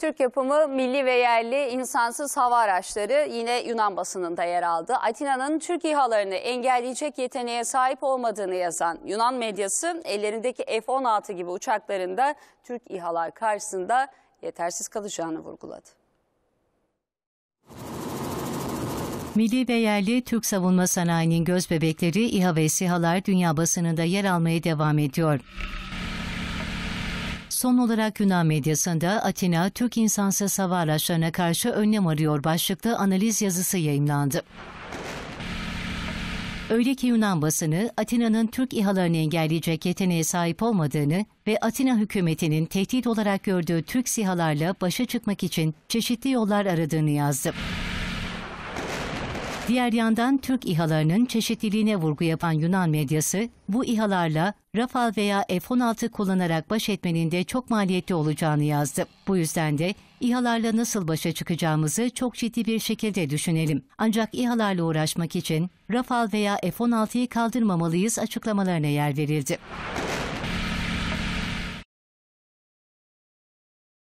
Türk yapımı milli ve yerli insansız hava araçları yine Yunan basınında yer aldı. Atina'nın Türk İHA'larını engelleyecek yeteneğe sahip olmadığını yazan Yunan medyası ellerindeki F-16 gibi uçaklarında Türk İHA'lar karşısında yetersiz kalacağını vurguladı. Milli ve yerli Türk savunma sanayinin göz bebekleri İHA ve SİHA'lar dünya basınında yer almaya devam ediyor. Son olarak Yunan medyasında Atina Türk insansız hava araçlarına karşı önlem arıyor başlıklı analiz yazısı yayınlandı. Öyle ki Yunan basını Atina'nın Türk İHA'larını engelleyecek yeteneğe sahip olmadığını ve Atina hükümetinin tehdit olarak gördüğü Türk SİHA'larla başa çıkmak için çeşitli yollar aradığını yazdı. Diğer yandan Türk İHA'larının çeşitliliğine vurgu yapan Yunan medyası, bu İHA'larla Rafal veya F-16 kullanarak baş etmenin de çok maliyetli olacağını yazdı. Bu yüzden de İHA'larla nasıl başa çıkacağımızı çok ciddi bir şekilde düşünelim. Ancak İHA'larla uğraşmak için Rafal veya F-16'yı kaldırmamalıyız açıklamalarına yer verildi.